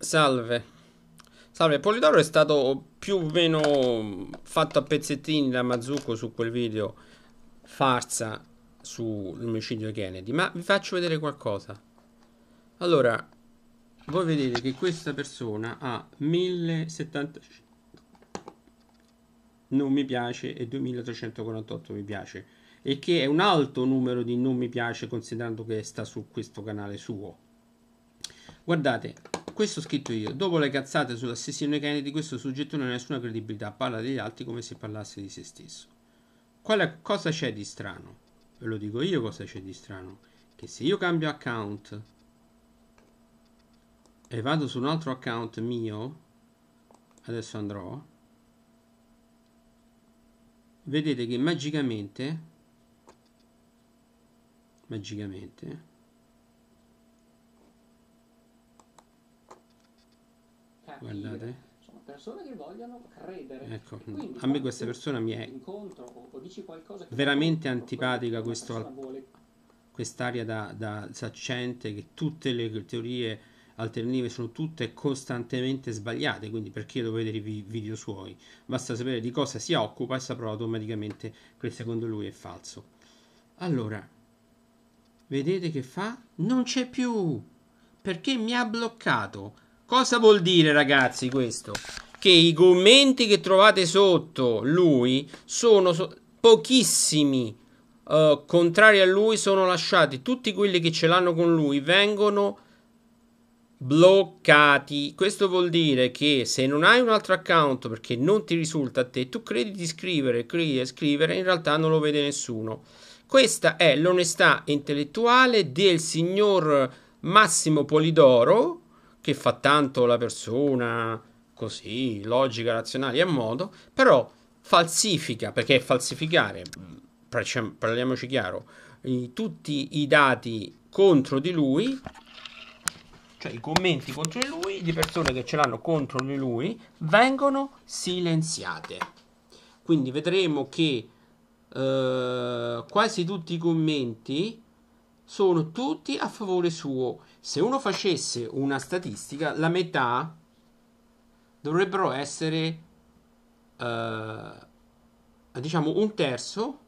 Salve. Salve, Polidoro è stato più o meno fatto a pezzettini da Mazzucco su quel video farsa sull'omicidio Kennedy, ma vi faccio vedere qualcosa. Allora, voi vedete che questa persona ha 1075 non mi piace e 2348 mi piace e che è un alto numero di non mi piace considerando che sta su questo canale suo. Guardate, questo ho scritto io. Dopo le cazzate sull'assassino Kennedy, questo soggetto non ha nessuna credibilità, parla degli altri come se parlasse di se stesso. Quale, cosa c'è di strano? Ve lo dico io cosa c'è di strano. Che se io cambio account e vado su un altro account mio, adesso andrò, vedete che magicamente, magicamente, guardate sono persone che vogliono credere ecco, quindi, a me questa persona mi è veramente antipatica questo quest'aria da, da saccente che tutte le teorie alternative sono tutte costantemente sbagliate, quindi perché devo vedere i video suoi? Basta sapere di cosa si occupa e saprò automaticamente che secondo lui è falso. Allora, vedete che fa? Non c'è più! Perché mi ha bloccato? Cosa vuol dire, ragazzi, questo? Che i commenti che trovate sotto lui sono so- pochissimi. Uh, contrari a lui sono lasciati tutti quelli che ce l'hanno con lui vengono bloccati. Questo vuol dire che se non hai un altro account perché non ti risulta a te, tu credi di scrivere, credi di scrivere, in realtà non lo vede nessuno. Questa è l'onestà intellettuale del signor Massimo Polidoro che fa tanto la persona così, logica, razionale e modo, però falsifica, perché falsificare, parliamoci chiaro, i, tutti i dati contro di lui, cioè i commenti contro di lui, di persone che ce l'hanno contro di lui, vengono silenziate. Quindi vedremo che eh, quasi tutti i commenti sono tutti a favore suo. Se uno facesse una statistica, la metà dovrebbero essere, uh, diciamo, un terzo.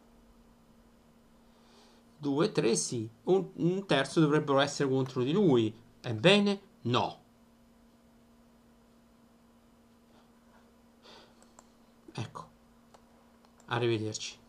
Due, tre, sì. Un, un terzo dovrebbero essere contro di lui. Ebbene, no. Ecco. Arrivederci.